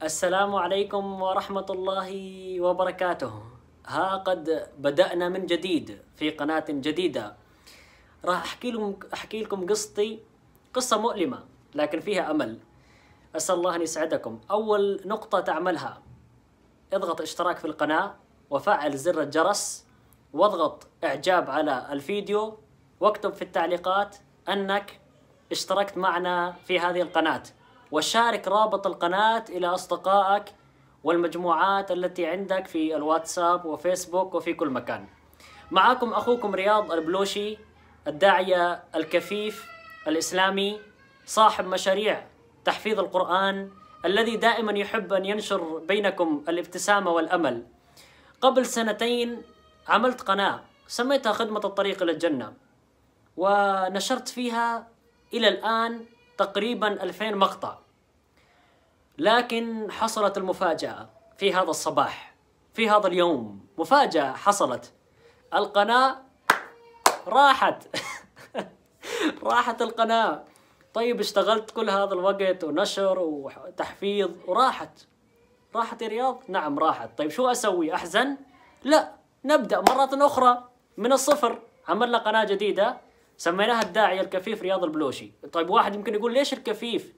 السلام عليكم ورحمة الله وبركاته ها قد بدأنا من جديد في قناة جديدة راح أحكي لكم, أحكي لكم قصتي قصة مؤلمة لكن فيها أمل أسأل الله أن يسعدكم أول نقطة تعملها اضغط اشتراك في القناة وفعل زر الجرس واضغط إعجاب على الفيديو واكتب في التعليقات أنك اشتركت معنا في هذه القناه وشارك رابط القناة إلى أصدقائك والمجموعات التي عندك في الواتساب وفيسبوك وفي كل مكان معكم أخوكم رياض البلوشي الداعية الكفيف الإسلامي صاحب مشاريع تحفيظ القرآن الذي دائما يحب أن ينشر بينكم الابتسامة والأمل قبل سنتين عملت قناة سميتها خدمة الطريق إلى الجنة ونشرت فيها إلى الآن تقريبا 2000 مقطع لكن حصلت المفاجأة في هذا الصباح في هذا اليوم مفاجأة حصلت القناة راحت راحت القناة طيب اشتغلت كل هذا الوقت ونشر وتحفيظ وراحت راحت الرياض نعم راحت طيب شو أسوي أحزن لا نبدأ مرة أخرى من الصفر عملنا قناة جديدة سميناها الداعية الكفيف رياض البلوشي طيب واحد يمكن يقول ليش الكفيف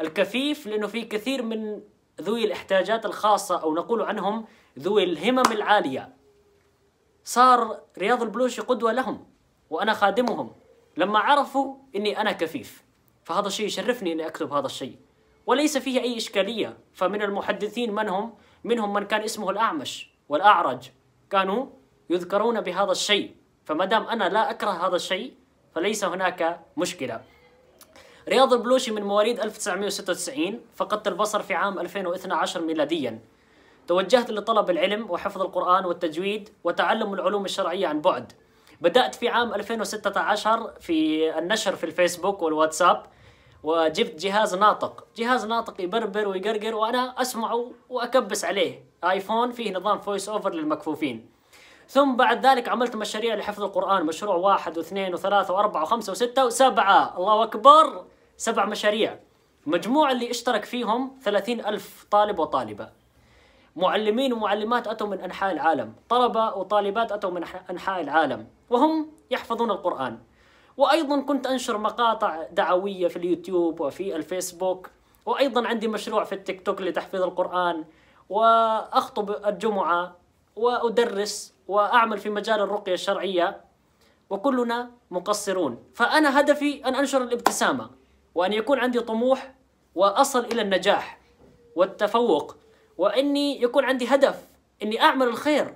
الكفيف لأنه في كثير من ذوي الاحتياجات الخاصة أو نقول عنهم ذوي الهمم العالية صار رياض البلوشي قدوة لهم وأنا خادمهم لما عرفوا أني أنا كفيف فهذا الشيء يشرفني أني أكتب هذا الشيء وليس فيه أي إشكالية فمن المحدثين من هم منهم من كان اسمه الأعمش والأعرج كانوا يذكرون بهذا الشيء فما دام انا لا اكره هذا الشيء فليس هناك مشكله رياض البلوشي من مواليد 1996 فقدت البصر في عام 2012 ميلاديا توجهت لطلب العلم وحفظ القرآن والتجويد وتعلم العلوم الشرعية عن بعد بدأت في عام 2016 في النشر في الفيسبوك والواتساب وجبت جهاز ناطق جهاز ناطق يبربر ويقرقر وأنا أسمعه وأكبس عليه آيفون فيه نظام فويس أوفر للمكفوفين ثم بعد ذلك عملت مشاريع لحفظ القرآن مشروع واحد واثنين وثلاثة وأربعة وخمسة وستة وسبعة الله أكبر سبع مشاريع مجموع اللي اشترك فيهم ثلاثين ألف طالب وطالبة معلمين ومعلمات أتوا من أنحاء العالم طلبة وطالبات أتوا من أنحاء العالم وهم يحفظون القرآن وأيضا كنت أنشر مقاطع دعوية في اليوتيوب وفي الفيسبوك وأيضا عندي مشروع في التيك توك لتحفيظ القرآن وأخطب الجمعة وأدرس وأعمل في مجال الرقية الشرعية وكلنا مقصرون فأنا هدفي أن أنشر الابتسامة وأن يكون عندي طموح وأصل إلى النجاح والتفوق وإني يكون عندي هدف إني أعمل الخير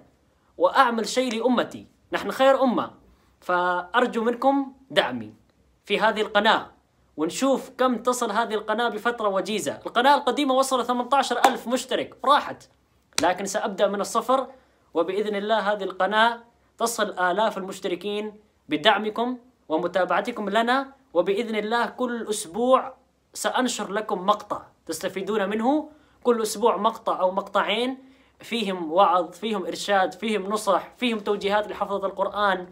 وأعمل شيء لأمتي نحن خير أمة فأرجو منكم دعمي في هذه القناة ونشوف كم تصل هذه القناة بفترة وجيزة القناة القديمة وصلت 18 ألف مشترك راحت لكن سأبدأ من الصفر وبإذن الله هذه القناة تصل آلاف المشتركين بدعمكم ومتابعتكم لنا وبإذن الله كل أسبوع سأنشر لكم مقطع تستفيدون منه كل أسبوع مقطع أو مقطعين فيهم وعظ فيهم إرشاد فيهم نصح فيهم توجيهات لحفظة القرآن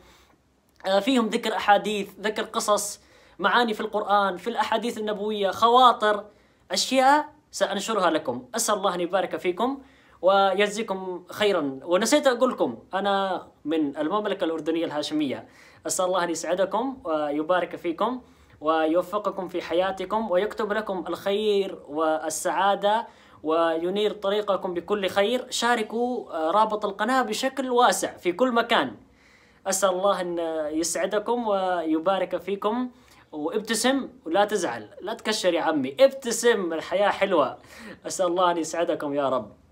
آه، فيهم ذكر أحاديث ذكر قصص معاني في القرآن في الأحاديث النبوية خواطر أشياء سأنشرها لكم أسأل الله أن يبارك فيكم ويجزيكم خيرا ونسيت أقول لكم أنا من المملكة الأردنية الهاشمية أسأل الله أن يسعدكم ويبارك فيكم ويوفقكم في حياتكم ويكتب لكم الخير والسعادة وينير طريقكم بكل خير شاركوا رابط القناة بشكل واسع في كل مكان أسأل الله أن يسعدكم ويبارك فيكم وابتسم ولا تزعل لا تكشر يا عمي ابتسم الحياة حلوة أسأل الله أن يسعدكم يا رب